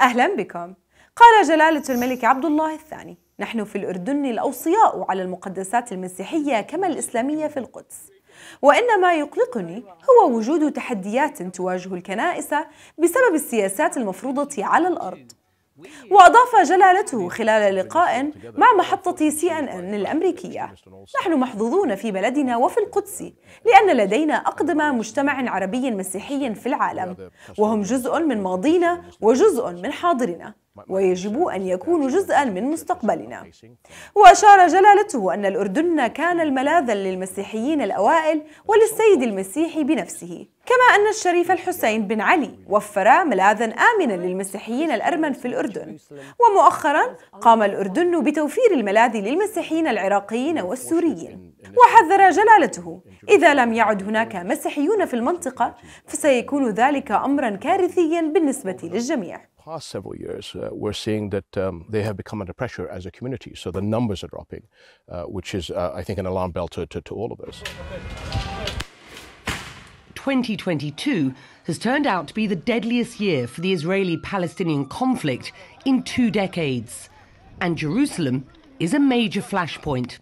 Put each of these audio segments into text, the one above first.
أهلا بكم قال جلالة الملك عبد الله الثاني نحن في الأردن الأوصياء على المقدسات المسيحية كما الإسلامية في القدس وإن ما يقلقني هو وجود تحديات تواجه الكنائس بسبب السياسات المفروضة على الأرض وأضاف جلالته خلال لقاء مع محطة سي أن أن الأمريكية نحن محظوظون في بلدنا وفي القدس لأن لدينا أقدم مجتمع عربي مسيحي في العالم وهم جزء من ماضينا وجزء من حاضرنا ويجب أن يكونوا جزءا من مستقبلنا وأشار جلالته أن الأردن كان الملاذا للمسيحيين الأوائل وللسيد المسيحي بنفسه كما أن الشريف الحسين بن علي وفر ملاذا آمنا للمسيحيين الأرمن في الأردن ومؤخرا قام الأردن بتوفير الملاذ للمسيحيين العراقيين والسوريين وحذر جلالته إذا لم يعد هناك مسيحيون في المنطقة فسيكون ذلك أمرا كارثيا بالنسبة للجميع past several years, uh, we're seeing that um, they have become under pressure as a community. So the numbers are dropping, uh, which is, uh, I think, an alarm bell to, to, to all of us. 2022 has turned out to be the deadliest year for the Israeli Palestinian conflict in two decades. And Jerusalem is a major flashpoint.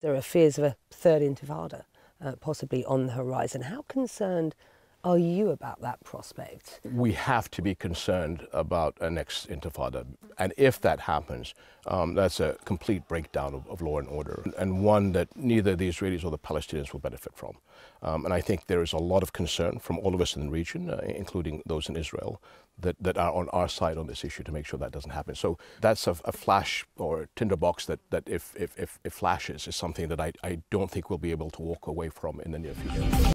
There are fears of a third intifada uh, possibly on the horizon. How concerned are you about that prospect? We have to be concerned about a next intifada. And if that happens, um, that's a complete breakdown of, of, law and order, and one that neither the Israelis or the Palestinians will benefit from. Um, and I think there is a lot of concern from all of us in the region, uh, including those in Israel, that, that are on our side on this issue to make sure that doesn't happen. So that's a, a flash or a tinderbox that, that if, if, if, if flashes, is something that I, I don't think we'll be able to walk away from in the near future.